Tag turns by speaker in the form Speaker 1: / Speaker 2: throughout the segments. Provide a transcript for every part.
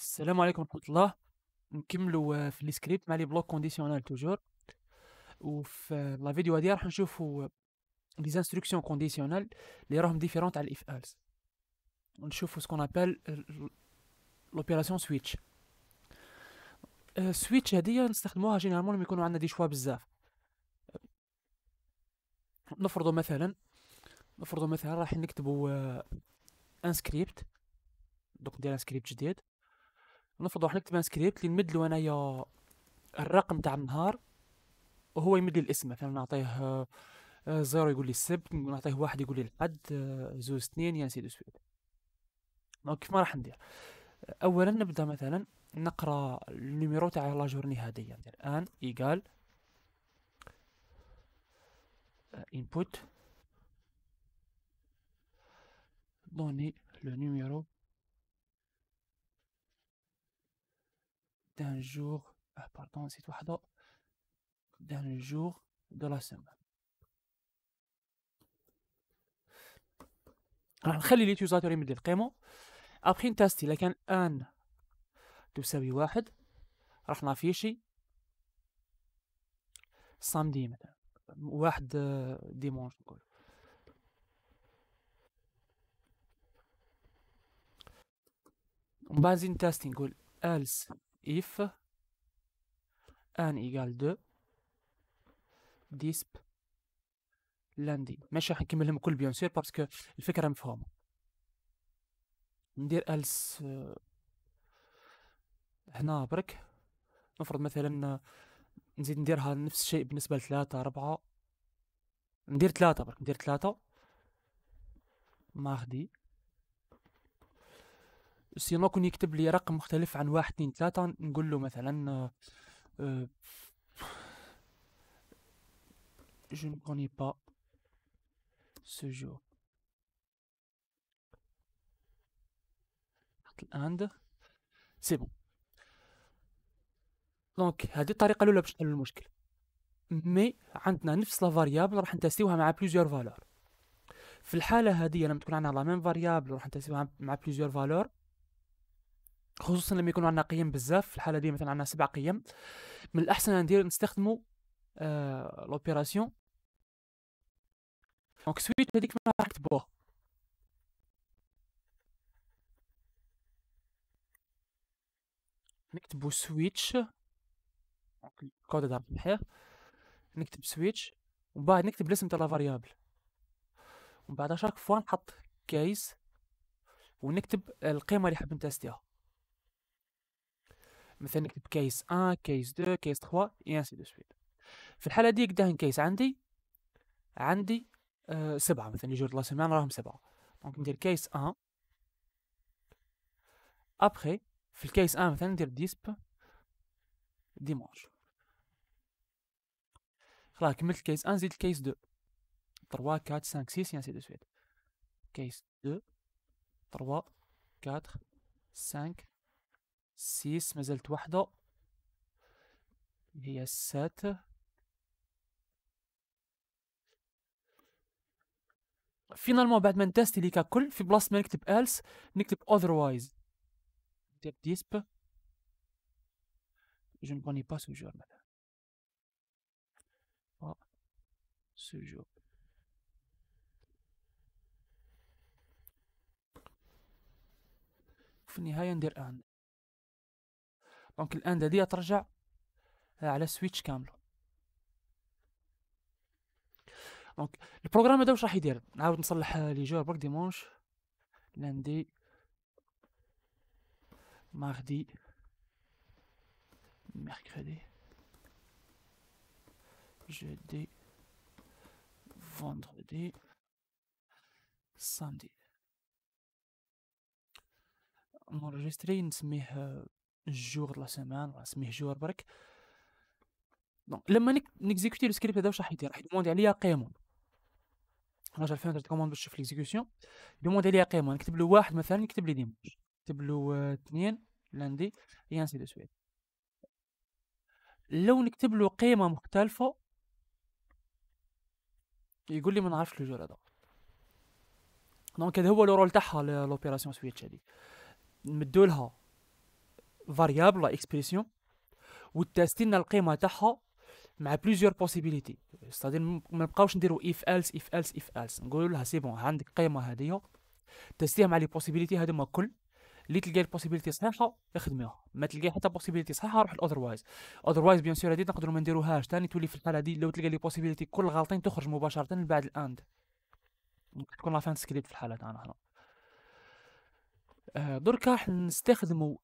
Speaker 1: السلام عليكم ورحمه الله نكملوا في السكريبت مع لي بلوك كونديسيونال توجور وفي لا فيديو هذه راح نشوفوا لي انستركسيون كونديسيونال اللي راهم ديفيرونت على الاف الز نشوفوا سكون ابل لوبيراسيون سويتش السويتش هذه نستخدموها جينيرالمون لما يكونوا عندنا دي شوا بزاف نفرضوا مثلا نفرضوا مثلا راح نكتبوا ان آه، سكريبت دوك ندير ان سكريبت جديد نفرض نكتب سكريبت اللي نمد له انايا الرقم تاع النهار وهو يمد لي الاسم مثلا نعطيه آه، آه، زيرو يقول لي السبت نعطيه واحد يقول لي الحد آه، زوز اثنين يا سيدي سويت دونك كيف ما راح ندير اولا نبدا مثلا نقرا النيميرو تاع لا جورني هذه يعني الان ايكال انبوت دوني لو نيميرو d'un jour, ah, pardon, c'est d'un jour de la semaine. راح نخلي اليوتيوزاتور يمد القيمه ابخي نتاستي اذا ان تساوي واحد راح نافيشي صامدي مثلا واحد ديمونج نقول ومن بعد نزيد نتستي نقول else if n égale 2 ديسب لاندي ماشي راح نكملهم كل بيان سور باسكو الفكره مفهومه ندير الس هنا برك نفرض مثلا نزيد نديرها نفس الشيء بالنسبه لثلاثة أربعة ندير ثلاثة برك ندير ثلاثة ماخدي سينو كون يكتب لي رقم مختلف عن واحد اثنين ثلاثة نقول له مثلا أه كوني آه، با ne connais الآند سي بون دونك هذه الطريقه الاولى باش نحلوا المشكل مي عندنا نفس لا فاريابل راح نتسيوها مع بليزيور فالور في الحاله هذه لما تكون عندنا لا ميم فاريابل راح نتسيوها مع بليزيور فالور خصوصا لما يكون عندنا قيم بزاف في الحاله دي مثلا عندنا سبع قيم من الاحسن ندير نستخدموا آه لوبيراسيون دونك سويت هذيك ما راح نكتبوها نكتبو سويتش الكود هذا صحيح نكتب سويتش ومن بعد نكتب الاسم تاع لافاريابل ومن بعد شاك فوا نحط كيس ونكتب القيمه اللي حاب نتستيها مثلا نكتب كيس 1 كيس 2 كيس 3 اي انسي دو سويت في الحاله دي قداه كيس عندي عندي أه سبعه مثلا لي جور لا سيمان راهم سبعه دونك ندير كيس 1 ابخي في الكيس 1 مثلا ندير ديسب ديمونش خلاص كملت الكيس 1 زيد الكيس 2 3 4 5 6 ينسي دو سويت كيس 2 3 4 5 سيس ما زالت واحدة هي السات فينالمون بعد ما نتاستي لي ككل في بلاصة ما نكتب ألس نكتب أذروايز ندير ديسب je ne با سو ce jour madame pas oh, في النهاية ندير ان دونك الاندلسيه ترجع آه، على سويتش كامله دونك البروغرام هذا واش راح يدير نعاود نصلح آه، لي جور برك ديمونش لندي ماردي ميركريدي جودي vendredi, ساندي نورجستري نسميه آه، جور لا سيمان راه سميه جور برك دونك لما نكزيكوتي لو سكريبت هذا واش راح يدير راح يدوموند عليا قيمون نرجع لفين درت كوموند باش نشوف ليكزيكسيون يدوموند عليا قيمون نكتب له واحد مثلا يكتب لي ديماج نكتب له آه، اثنين لاندي اي انسي دو سويت لو نكتب له قيمه مختلفه يقول لي ما نعرفش لو جور هذا دونك هذا هو لو رول تاعها لوبيراسيون سويتش هذه نمدولها فاريابل لا اكسبريسيون وتستنى القيمه تاعها مع بليزيور بوسيبيليتي ستادير ما نبقاوش نديرو اف الس اف الس اف الس نقول لها سي بون عندك قيمه هذه تستيها مع لي بوسيبيليتي هذوما كل اللي تلقى البوسيبيليتي صحيحه اخدميها ما تلقى حتى بوسيبيليتي صحيحه روح الاذروايز اذروايز بيان سور هذه نقدروا ما نديروهاش ثاني تولي في الحاله هذه لو تلقى لي بوسيبيليتي كل غالطين تخرج مباشره من بعد الاند تكون فان سكريبت في الحاله تاعنا هنا آه، دركا راح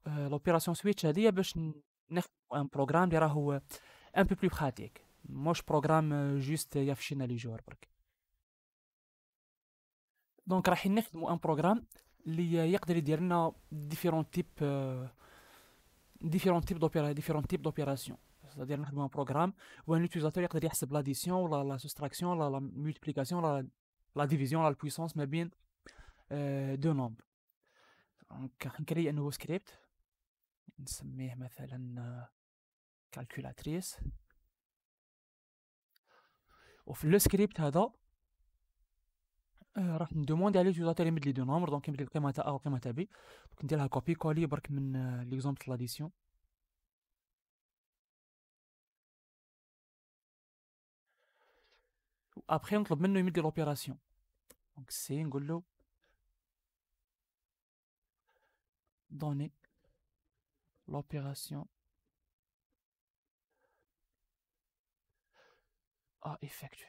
Speaker 1: آه لوبيراسيون سويتش هذه باش نخدموا ان بروغرام اللي راهو ان بو بلو براتيك موش بروغرام جوست يافشي لي جور برك دونك راح نخدموا ان بروغرام اللي يقدر يدير لنا ديفيرون تيب ديفيرون تيب دوبيرا ديفيرون تيب دوبيراسيون c'est-à-dire un programme où un utilisateur peut faire l'addition, la, la soustraction, la, la multiplication, la, la division, la puissance, mais bien euh, deux nombres. دونك غنكري ان نوفو سكريبت نسميه مثلا كالكولاتريس وفي لو سكريبت هذا آه، راح ندوموندي عليه يوزاتور يمد لي دو نومبر دونك يمد لي القيمه تاع ا آه، والقيمه تاع بي دونك نديرها كوبي كولي برك من ليكزومبل لاديسيون ابخي نطلب منه يمد لي لوبيراسيون دونك سي نقول له donner l'opération à effectuer.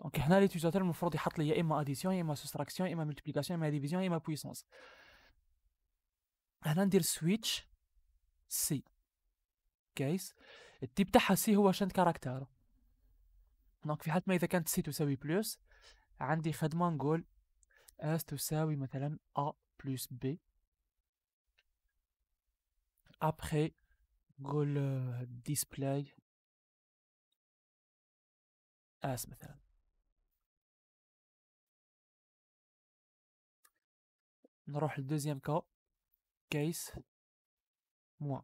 Speaker 1: Donc, maintenant, les utilisateurs me font des hauts, y addition, il y a ma soustraction, y ma multiplication, il y ma division, il y a ma puissance. Maintenant, il dit switch, si. Ok, le type de C ci est un caractère. Donc, si y a un petit peu de plus. عندي خدمة نقول S تساوي مثلا a plus b أبخي نقول آه، display S مثلا نروح للدوزيام كو كيس موان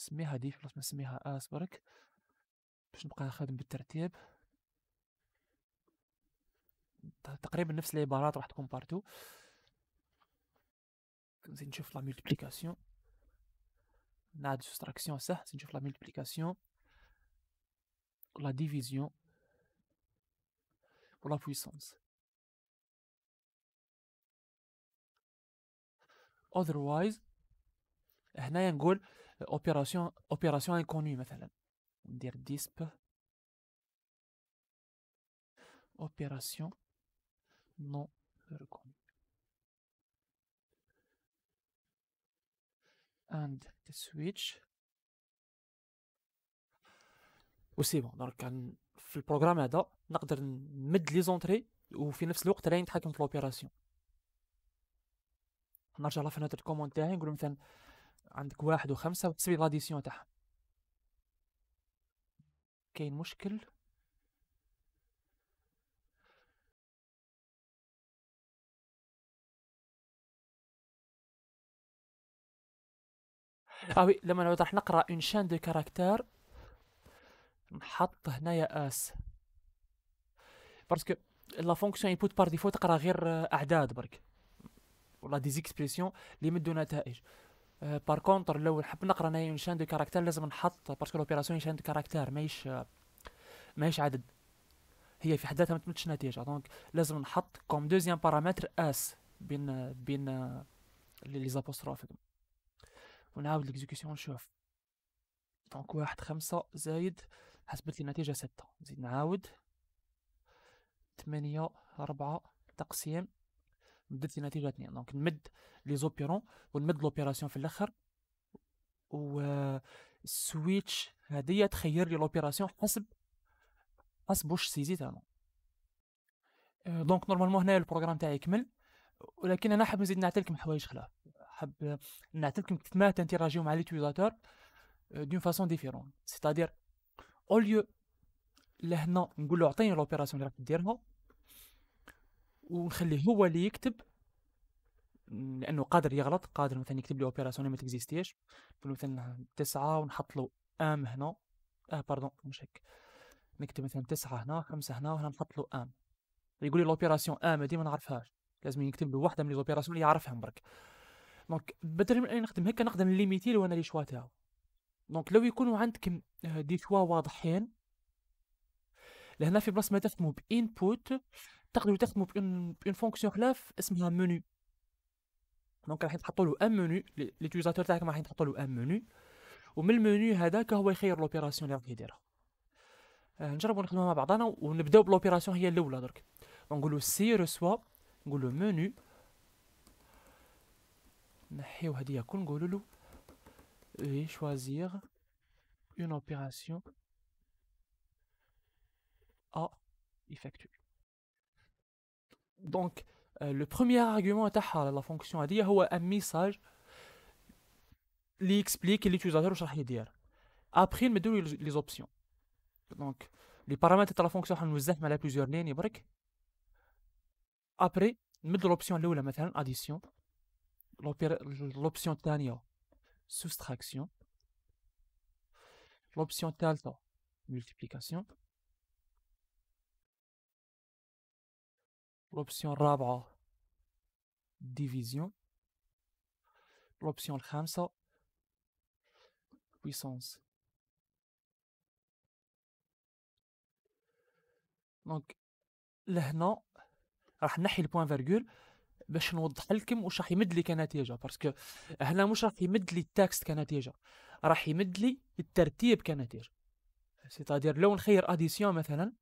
Speaker 1: نسميها دي خلاص ما نسميها اس برك باش نبقى خادم بالترتيب تقريبا نفس العبارات راح تكون بارتو نزيد نشوف لا ملتيبليكاسيون نعاد سوستراكسيون صح نشوف لا ملتيبليكاسيون لا ديفيزيون ولا بويسونس otherwise هنايا نقول اوبيراسيون اوبيراسيون انكوني مثلا ندير ديسب اوبيراسيون نو ريكوني اند سويتش و سي بون درك في البروغرام هذا نقدر نمد لي زونتري وفي نفس الوقت راني نتحكم في لوبيراسيون نرجع لفناتر الكوموند تاعي نقول مثلا عندك واحد وخمسة وتسوي لاديسيون تاعهم كاين مشكل اه ah وي لما نعود راح نقرا اون شين دو كاركتير نحط هنايا اس باسكو لا فونكسيون انبوت بار ديفو تقرا غير اعداد برك ولا ديزيكسبريسيون اللي يمدوا نتائج بار آه، كونتر لو نحب نقرا ناي اون شان دو كاركتير لازم نحط باسكو لوبيراسيون شان دو كاركتير ماهيش آه، ماهيش عدد هي في حد ذاتها ما تمتش نتيجه دونك لازم نحط كوم دوزيام بارامتر اس بين بين آه، لي زابوستروف ونعاود ليكزيكسيون نشوف دونك واحد خمسة زايد حسبت لي النتيجة ستة نزيد نعاود ثمانية أربعة تقسيم بدلت نتيجه اثنين دونك نمد لي زوبيرون ونمد لوبيراسيون في الاخر و السويتش هادية تخير لي لوبيراسيون حسب حسب واش سيزيت انا دونك آه، نورمالمون هنا البروغرام تاعي يكمل ولكن انا حاب نزيد نعطيكم حوايج خلاف حاب نعطيكم كيف ما تنتيراجيو مع ليتيزاتور دون فاسون ديفيرون سيتادير اوليو لهنا نقول له اعطيني لوبيراسيون اللي راك ديرها ونخليه هو اللي يكتب لانه قادر يغلط قادر مثلا يكتب لي اوبيراسيون ما تكزيستيش نقول مثلا تسعة ونحط له ام هنا اه باردون مش هيك نكتب مثلا تسعة هنا خمسة هنا وهنا نحط له ام يقول لي لوبيراسيون ام دي ما نعرفهاش لازم يكتب له واحدة من لوبيراسيون اللي يعرفهم برك دونك بدل ما نخدم هكا نقدر ليميتي وانا انا لي شوا تاعو دونك لو يكونوا عندكم دي آه، شوا واضحين لهنا في بلاصه ما تخدموا بانبوت تقدروا تخدموا بون بون فونكسيون خلاف اسمها منو دونك راح تحطوا له ان منو ليتيزاتور تاعك راح تحطوا له ان منو ومن المنيو هذاك هو يخير لوبيراسيون اللي راح يديرها آه نجربوا نخدموها مع بعضنا ونبداو بلوبيراسيون هي الاولى درك نقولوا سي رسوا نقولوا منو نحيو هذه كل نقولوا له اي شوازير اون اوبيراسيون ا effectuer Donc, euh, le premier argument de la fonction y a un message qui explique l'utilisateur واش راح dire. Après, il me les options. Donc, les paramètres de la fonction راح نوزعهم على plusieurs lignes برك. Après, options l'option la مثلا addition. L'option dernière, soustraction. L'option الثالثة multiplication. الأوبسيون الرابعة ديفيزيون الأوبسيون الخامسة بويسونس دونك لهنا راح نحي البوان فيرغول باش نوضح لكم واش راح يمد لي كنتيجه باسكو هنا مش راح يمد لي التكست كنتيجه راح يمد لي الترتيب كنتيجه سيتادير لو نخير اديسيون مثلا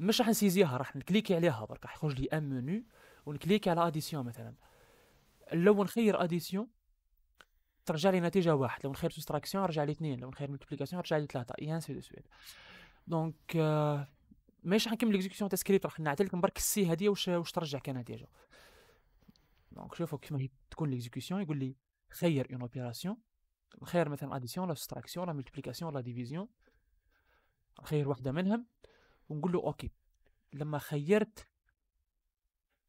Speaker 1: مش راح نسيزيها راح نكليكي عليها برك راح يخرج لي ان منو ونكليكي على اديسيون مثلا لو نخير اديسيون ترجع لي نتيجة واحد لو نخير سوستراكسيون رجع لي اثنين لو نخير ملتيبليكاسيون رجع لي ثلاثة اي سي دو سويت دونك آه، ماشي راح نكمل ليكزيكسيون تاع سكريبت راح لكم برك السي هذه واش واش ترجع كنتيجة دونك شوفوا كيما تكون ليكزيكسيون يقول لي خير اون اوبيراسيون نخير مثلا اديسيون لا سوستراكسيون لا ملتيبليكاسيون لا ديفيزيون نخير واحدة منهم ونقول له اوكي لما خيرت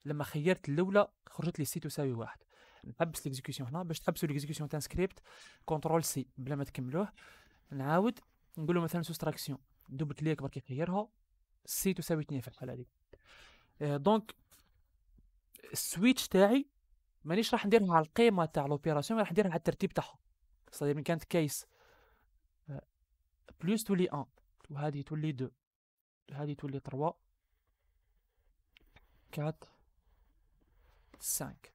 Speaker 1: لما خيرت الاولى خرجت لي سي تساوي واحد نحبس ليكزيكسيون هنا باش تحبسوا ليكزيكسيون تاع سكريبت كونترول سي بلا ما تكملوه نعاود نقول له مثلا سوستراكسيون دوبل كليك برك يغيرها سي تساوي 2 في الحاله هذيك دونك السويتش تاعي مانيش راح نديرها على القيمه تاع لوبيراسيون راح نديرها على الترتيب تاعها صدير من كانت كيس بلوس آه، تولي 1 وهذه تولي 2 هادي تولي تروا 4 سانك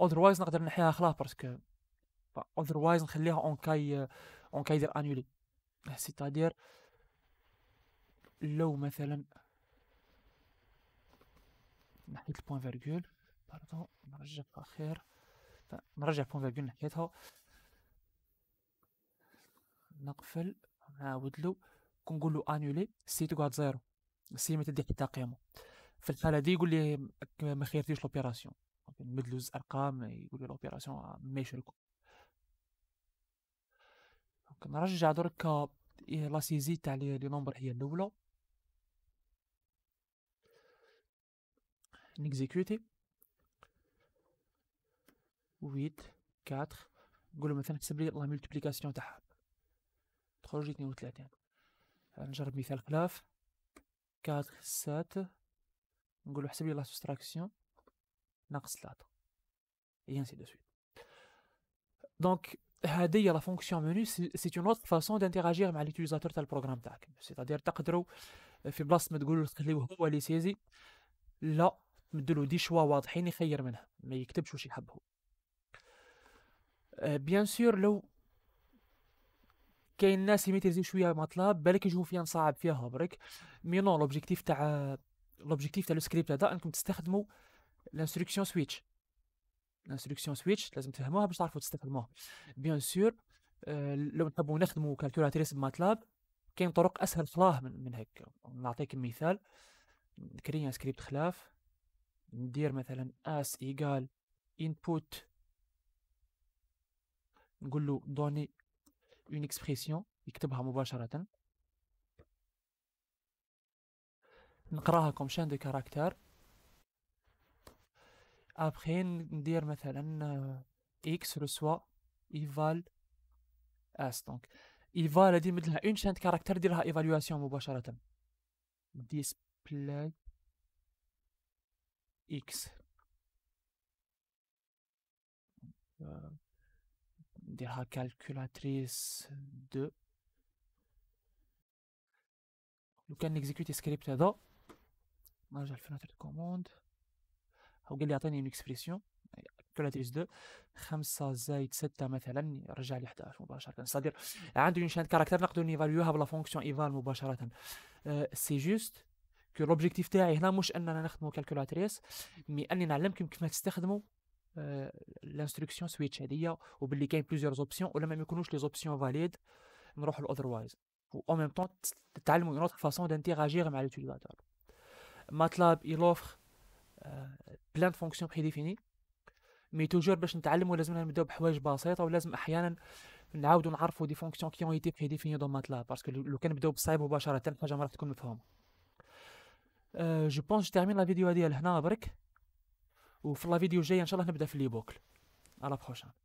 Speaker 1: اوذروايز نقدر نحيها خلاص باسكو اوذروايز نخليها اون كاي اون كاي دير انيولي سيتادير لو مثلا نحيت البوان فيرغول باردون نرجع فاخير نرجع بوان فيرغول نحيتها نقفل نعاود له كنقول له انولي السيت قعد زيرو سي ما تدي حتى قيمه في الحاله دي يقول لي ما خيرتيش لوبيراسيون نمدلو زوج ارقام يقول لي لوبيراسيون ما يشاركو نرجع درك إيه، لا سيزي تاع لي نومبر هي الاولى نيكزيكوتي ويت كاتر نقول مثلا حسب لي لا ملتيبليكاسيون تاعها تخرج اثنين وثلاثين نجرب مثال خلاف 4 7 نقولو حسب لي لا سوستراكسيون ناقص 3 اي انسي دو سويت دونك هذه هي لا فونكسيون منو سي اون اوتر فاسون دانتيراجير مع ليتيزاتور تاع البروغرام تاعك سيتادير تقدروا في بلاصه ما تقولوا تخليوه هو اللي سيزي لا مدلو دي شوا واضحين يخير منها ما يكتبش واش يحب هو بيان سور لو كاين الناس اللي شويه ماتلاب بالك يشوفوا فيها نصعب فيها برك مي نو لوبجيكتيف تاع لوبجيكتيف تاع لو سكريبت هذا انكم تستخدموا الانستركسيون سويتش الانستركسيون سويتش لازم تفهموها باش تعرفوا تستخدموها بيان آه، سور لو نحبوا نخدموا كالكولاتريس بماتلاب كاين طرق اسهل خلاه من, من هيك نعطيك مثال كريا سكريبت خلاف ندير مثلا اس ايكال انبوت نقول له دوني اون اكسبريسيون يكتبها مباشره نقراها كوم شان دو كاركتر ابخي ندير مثلا اكس رسوا ايفال اس دونك ايفال هادي نمد لها اون شان كاركتر ديرها ايفالواسيون مباشره ديسبلاي اكس نديرها كالكولاتريس دو لو كان نكزيكوتي سكريبت هذا نرجع لفناتر كوموند هو قال لي عطيني اون اكسبريسيون كولاتريس دو خمسة زايد ستة مثلا رجع لي 11 مباشرة سادير عندي اون شان كاركتر نقدر نيفاليوها بلا فونكسيون ايفال مباشرة سي جوست كو لوبجيكتيف تاعي هنا مش اننا نخدمو كالكولاتريس مي اني نعلمكم كيف تستخدمو لانستركسيون سويتش و وباللي كاين بليزيور اوبسيون ولا ما يكونوش لي زوبسيون فاليد نروحوا لاذروايز و ميم طون تتعلموا اون اوتر فاسون دانتيغاجيغ مع لوتيليزاتور ماتلاب اي بلان دو فونكسيون بري ديفيني مي توجور باش نتعلموا لازمنا نبداو بحوايج بسيطه ولازم احيانا نعاودوا نعرفوا دي فونكسيون كي اون ايتي بري ديفيني دون ماتلاب باسكو لو كان نبداو بصايب مباشره حاجه ما راح تكون مفهومه جو بونس تيرمين لا فيديو هذه لهنا برك وفي لا فيديو الجايه ان شاء الله نبدا في لي بوكل على بروشان